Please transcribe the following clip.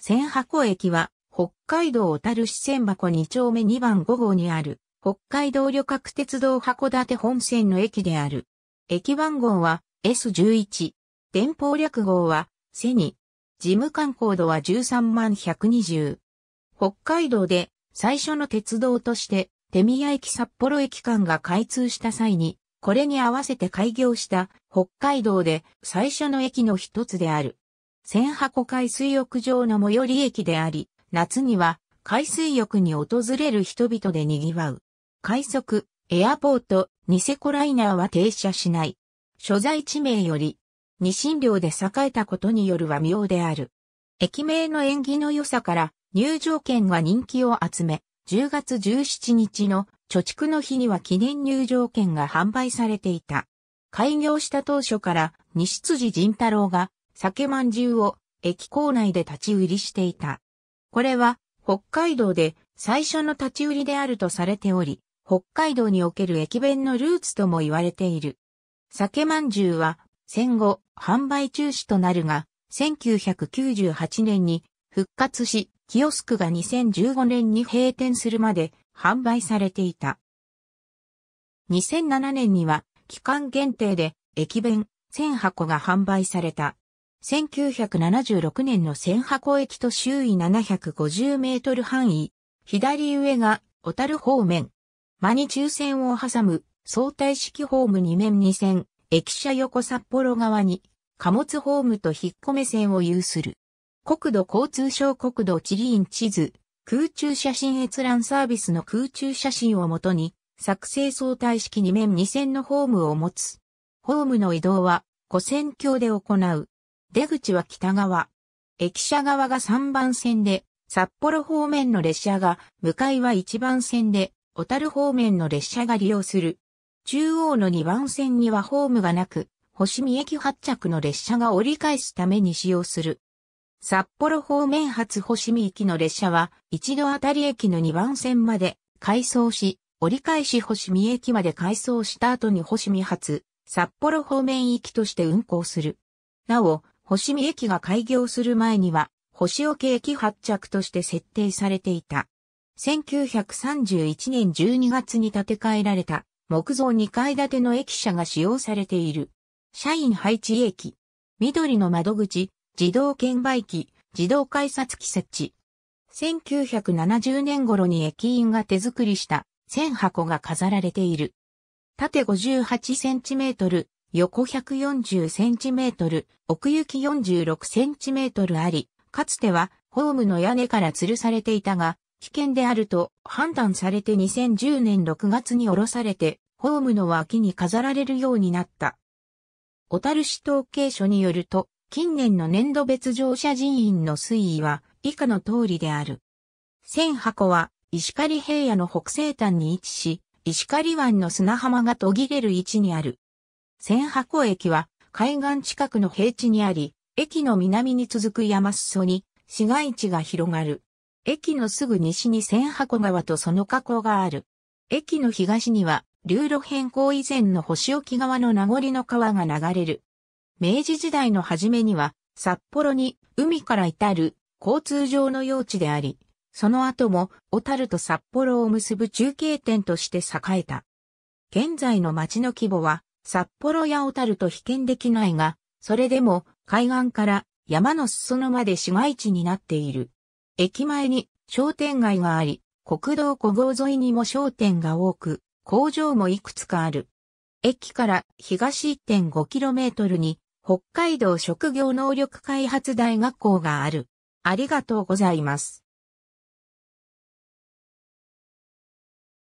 千箱駅は、北海道小樽市千箱2丁目2番5号にある、北海道旅客鉄道函館本線の駅である。駅番号は S11。電報略号はセニ。事務官コードは13万120。北海道で最初の鉄道として手宮駅札幌駅間が開通した際に、これに合わせて開業した北海道で最初の駅の一つである。千箱海水浴場の最寄り駅であり、夏には海水浴に訪れる人々で賑わう。快速、エアポート、ニセコライナーは停車しない。所在地名より、二神寮で栄えたことによる和名である。駅名の縁起の良さから入場券は人気を集め、10月17日の貯蓄の日には記念入場券が販売されていた。開業した当初から西辻仁太郎が酒まんじゅうを駅構内で立ち売りしていた。これは北海道で最初の立ち売りであるとされており、北海道における駅弁のルーツとも言われている。酒まんじゅうは戦後販売中止となるが、1998年に復活し、キオスクが2015年に閉店するまで販売されていた。2007年には期間限定で駅弁1000箱が販売された。1976年の千箱駅と周囲750メートル範囲、左上が小樽方面。マに中線を挟む相対式ホーム2面2線、駅舎横札幌側に貨物ホームと引っ込め線を有する。国土交通省国土地理院地図、空中写真閲覧サービスの空中写真をもとに、作成相対式2面2線のホームを持つ。ホームの移動は、古線橋で行う。出口は北側。駅舎側が3番線で、札幌方面の列車が、向かいは1番線で、小樽方面の列車が利用する。中央の2番線にはホームがなく、星見駅発着の列車が折り返すために使用する。札幌方面発星見駅の列車は、一度あたり駅の2番線まで回送し、折り返し星見駅まで回送した後に星見発、札幌方面行きとして運行する。なお、星見駅が開業する前には、星置駅発着として設定されていた。1931年12月に建て替えられた木造2階建ての駅舎が使用されている。社員配置駅、緑の窓口、自動券売機、自動改札機設置。1970年頃に駅員が手作りした1000箱が飾られている。縦58センチメートル、横140センチメートル、奥行き46センチメートルあり、かつてはホームの屋根から吊るされていたが、危険であると判断されて2010年6月に下ろされて、ホームの脇に飾られるようになった。小樽市統計所によると、近年の年度別乗車人員の推移は以下の通りである。千箱は石狩平野の北西端に位置し、石狩湾の砂浜が途切れる位置にある。千箱駅は海岸近くの平地にあり、駅の南に続く山裾に市街地が広がる。駅のすぐ西に千箱川とその河口がある。駅の東には流路変更以前の星置川の名残の川が流れる。明治時代の初めには札幌に海から至る交通上の用地であり、その後も小樽と札幌を結ぶ中継点として栄えた。現在の町の規模は札幌や小樽と比験できないが、それでも海岸から山の裾野まで市街地になっている。駅前に商店街があり、国道5号沿いにも商店が多く、工場もいくつかある。駅から東 1.5km に北海道職業能力開発大学校がある。ありがとうございます。